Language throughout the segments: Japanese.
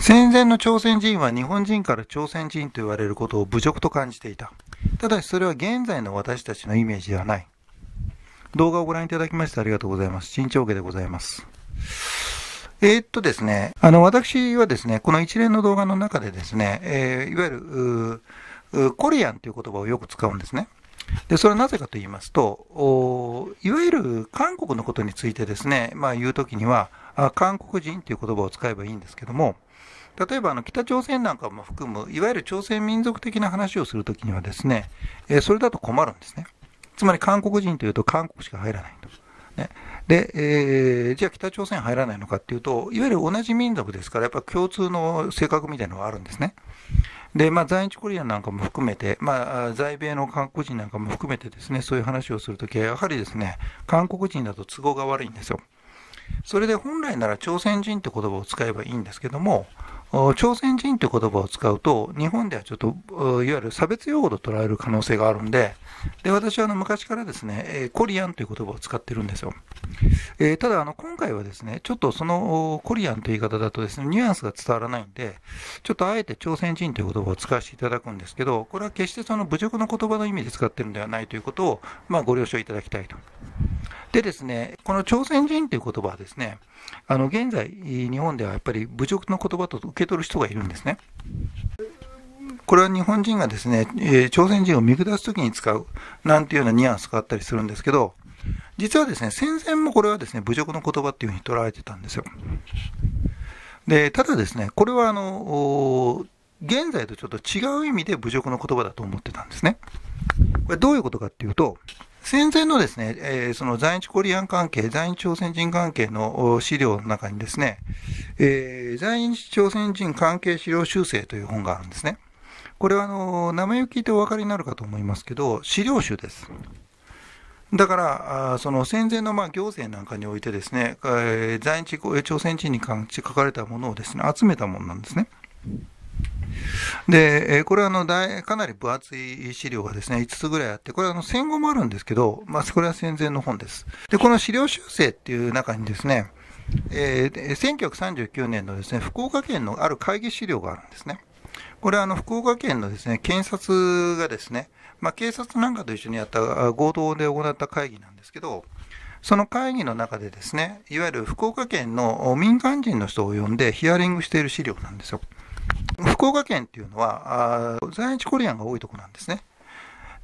戦前の朝鮮人は日本人から朝鮮人と言われることを侮辱と感じていた。ただしそれは現在の私たちのイメージではない。動画をご覧いただきましてありがとうございます。新長家でございます。えー、っとですね、あの、私はですね、この一連の動画の中でですね、えー、いわゆる、コリアンという言葉をよく使うんですね。でそれはなぜかと言いますと、いわゆる韓国のことについてですね、まあ、言うときにはあ、韓国人という言葉を使えばいいんですけども、例えばあの北朝鮮なんかも含む、いわゆる朝鮮民族的な話をするときにはですね、えー、それだと困るんですね。つまり韓国人というと韓国しか入らないと。ね、で、えー、じゃあ北朝鮮入らないのかっていうと、いわゆる同じ民族ですから、やっぱ共通の性格みたいなのはあるんですね。で、まあ、在日コリアンなんかも含めて、まあ、在米の韓国人なんかも含めてですね、そういう話をするときは、やはりですね、韓国人だと都合が悪いんですよ。それで本来なら朝鮮人って言葉を使えばいいんですけども、朝鮮人という言葉を使うと、日本ではちょっと、いわゆる差別用語と捉える可能性があるんで、で私はあの昔からですね、えコリアンという言葉を使ってるんですよ。えー、ただあの、今回はですね、ちょっとそのコリアンという言い方だとですね、ニュアンスが伝わらないんで、ちょっとあえて朝鮮人という言葉を使わせていただくんですけど、これは決してその侮辱の言葉の意味で使ってるんではないということを、まあ、ご了承いただきたいと。でですね、この朝鮮人という言葉はですね、あの現在、日本ではやっぱり侮辱の言葉と受け取る人がいるんですね。これは日本人がですね、え朝鮮人を見下す時に使うなんていうようなニュアンスがあったりするんですけど、実はですね、戦前もこれはですね、侮辱の言葉っていうふうに捉えてたんですよ。で、ただですね、これはあの、現在とちょっと違う意味で侮辱の言葉だと思ってたんですね。これどういうことかっていうと、戦前のですね、えー、その在日コリアン関係、在日朝鮮人関係の資料の中にですね、えー、在日朝鮮人関係資料修正という本があるんですね。これはあの、名前を聞いてお分かりになるかと思いますけど、資料集です。だから、その戦前のまあ行政なんかにおいてですね、在日朝鮮人に関して書かれたものをですね、集めたものなんですね。で、これはあのかなり分厚い資料がですね、5つぐらいあって、これはあの戦後もあるんですけど、まあ、これは戦前の本です。で、この資料修正っていう中にですね、えー、1939年のですね、福岡県のある会議資料があるんですね。これはあの福岡県のですね、検察がですね、まあ、警察なんかと一緒にやった合同で行った会議なんですけど、その会議の中でですね、いわゆる福岡県の民間人の人を呼んでヒアリングしている資料なんですよ。福岡県っていうのは、在日コリアンが多いとこなんですね。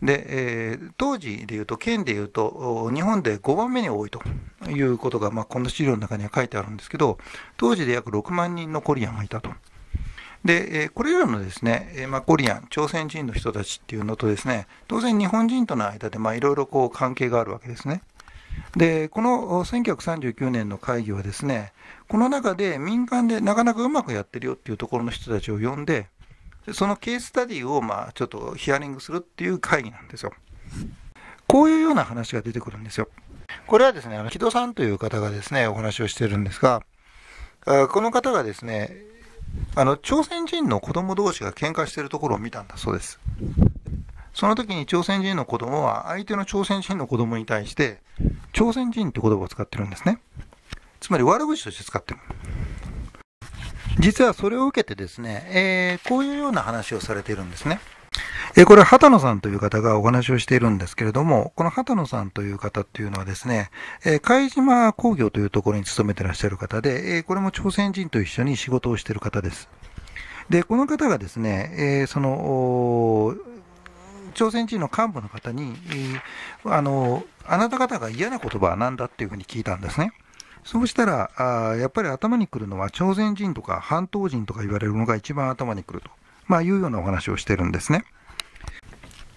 で、えー、当時でいうと、県でいうと、日本で5番目に多いということが、まあ、この資料の中には書いてあるんですけど、当時で約6万人のコリアンがいたと。で、えー、これらのですね、えー、まあ、コリアン、朝鮮人の人たちっていうのとですね、当然日本人との間で、まあ、いろいろこう関係があるわけですね。で、この1939年の会議はですね、この中で民間でなかなかうまくやってるよっていうところの人たちを呼んで、そのケーススタディをまあちょっとヒアリングするっていう会議なんですよ。こういうような話が出てくるんですよ。これはですね、木戸さんという方がですね、お話をしてるんですが、この方がですね、あの朝鮮人の子供同士が喧嘩してるところを見たんだそうです。その時に朝鮮人の子供は相手の朝鮮人の子供に対して朝鮮人って言葉を使ってるんですね。つまり悪口として使ってる。実はそれを受けてですね、えー、こういうような話をされているんですね。えー、これ、畑野さんという方がお話をしているんですけれども、この畑野さんという方っていうのはですね、えー、貝島工業というところに勤めてらっしゃる方で、えー、これも朝鮮人と一緒に仕事をしている方です。で、この方がですね、えー、その、朝鮮人の幹部の方に、あの、あなた方が嫌な言葉は何だっていうふうに聞いたんですね。そうしたら、あやっぱり頭にくるのは朝鮮人とか半島人とか言われるのが一番頭にくると、まあ、いうようなお話をしてるんですね。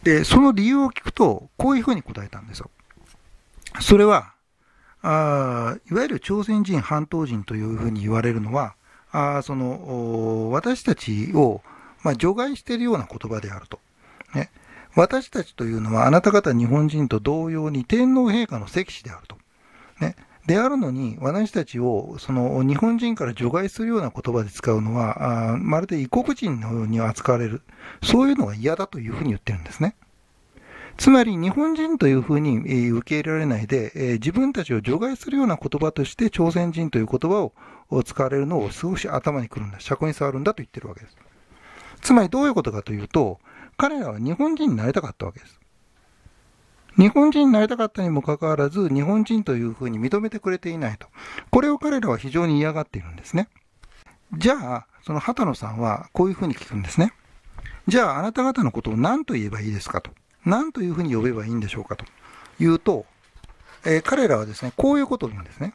で、その理由を聞くと、こういうふうに答えたんですよ。それは、あいわゆる朝鮮人、半島人というふうに言われるのは、あその私たちを、まあ、除外しているような言葉であると。ね、私たちというのはあなた方日本人と同様に天皇陛下の席子であると。ね。であるのに、私たちを、その、日本人から除外するような言葉で使うのは、あまるで異国人のように扱われる。そういうのが嫌だというふうに言ってるんですね。つまり、日本人というふうに、えー、受け入れられないで、えー、自分たちを除外するような言葉として、朝鮮人という言葉を使われるのを少し頭にくるんだ、尺に触るんだと言ってるわけです。つまり、どういうことかというと、彼らは日本人になりたかったわけです。日本人になりたかったにもかかわらず、日本人というふうに認めてくれていないと。これを彼らは非常に嫌がっているんですね。じゃあ、その畑野さんはこういうふうに聞くんですね。じゃあ、あなた方のことを何と言えばいいですかと。何というふうに呼べばいいんでしょうかと。言うと、えー、彼らはですね、こういうことを言うんですね。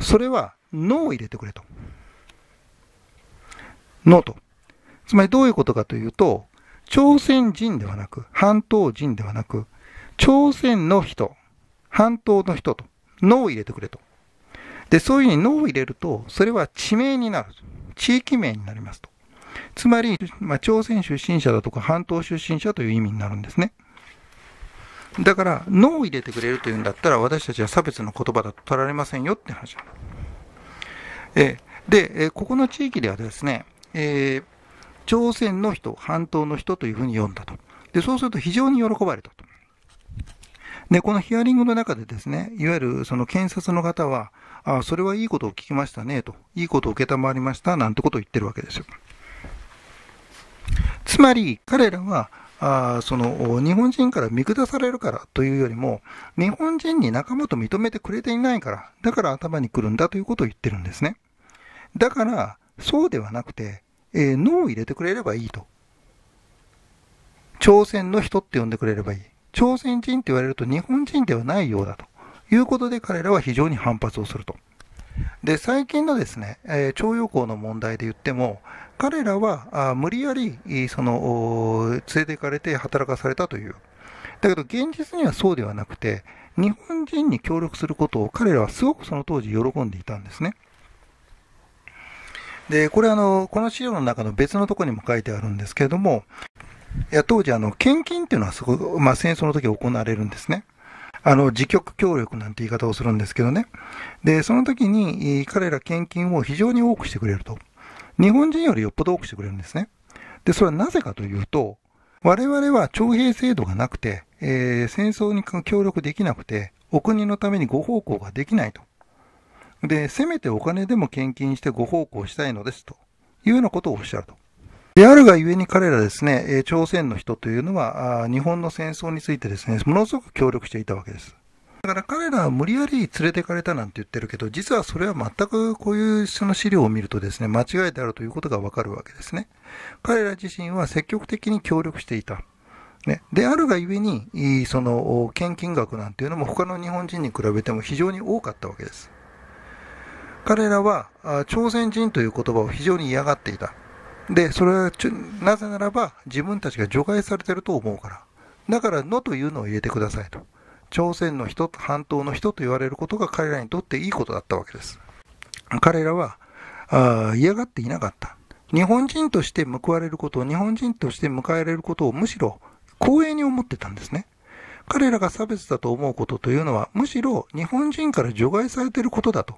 それは、ーを入れてくれと。ノーと。つまりどういうことかというと、朝鮮人ではなく、半島人ではなく、朝鮮の人、半島の人と、脳を入れてくれと。で、そういうふうに脳を入れると、それは地名になる。地域名になりますと。つまり、まあ、朝鮮出身者だとか、半島出身者という意味になるんですね。だから、脳を入れてくれるというんだったら、私たちは差別の言葉だと取られませんよって話なの。えで、ここの地域ではですね、えー、朝鮮の人、半島の人というふうに読んだと。で、そうすると非常に喜ばれたと。で、このヒアリングの中でですね、いわゆるその検察の方は、あそれはいいことを聞きましたねと、いいことを承りましたなんてことを言ってるわけですよ。つまり彼らは、あその日本人から見下されるからというよりも、日本人に仲間と認めてくれていないから、だから頭にくるんだということを言ってるんですね。だから、そうではなくて、えー、を入れてくれればいいと。朝鮮の人って呼んでくれればいい。朝鮮人って言われると日本人ではないようだということで彼らは非常に反発をすると。で、最近のですね、えー、徴用工の問題で言っても、彼らはあ無理やり、その、連れて行かれて働かされたという。だけど現実にはそうではなくて、日本人に協力することを彼らはすごくその当時喜んでいたんですね。で、これあの、この資料の中の別のところにも書いてあるんですけれども、いや当時あの、献金っていうのはすごまあ、戦争の時行われるんですね。あの、自局協力なんて言い方をするんですけどね。で、その時に彼ら献金を非常に多くしてくれると。日本人よりよっぽど多くしてくれるんですね。で、それはなぜかというと、我々は徴兵制度がなくて、えー、戦争に協力できなくて、お国のためにご奉公ができないと。で、せめてお金でも献金してご奉公したいのですというようなことをおっしゃると。であるがゆえに彼らですね、朝鮮の人というのは、日本の戦争についてですね、ものすごく協力していたわけです。だから彼らは無理やり連れてかれたなんて言ってるけど、実はそれは全くこういうその資料を見るとですね、間違いであるということがわかるわけですね。彼ら自身は積極的に協力していた。ね、であるがゆえに、その献金額なんていうのも他の日本人に比べても非常に多かったわけです。彼らは朝鮮人という言葉を非常に嫌がっていた。で、それはなぜならば自分たちが除外されてると思うから。だから、のというのを入れてくださいと。朝鮮の人、半島の人と言われることが彼らにとっていいことだったわけです。彼らはあ嫌がっていなかった。日本人として報われることを、日本人として迎えられることをむしろ光栄に思ってたんですね。彼らが差別だと思うことというのは、むしろ日本人から除外されていることだと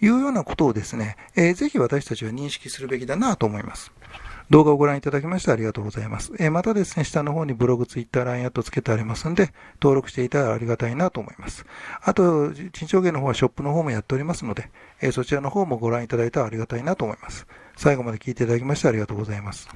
いうようなことをですね、えー、ぜひ私たちは認識するべきだなと思います。動画をご覧いただきましてありがとうございます。えー、またですね、下の方にブログ、ツイッター、LINE アットつけてありますんで、登録していただありがたいなと思います。あと、陳証芸の方はショップの方もやっておりますので、えー、そちらの方もご覧いただいたらありがたいなと思います。最後まで聞いていただきましてありがとうございます。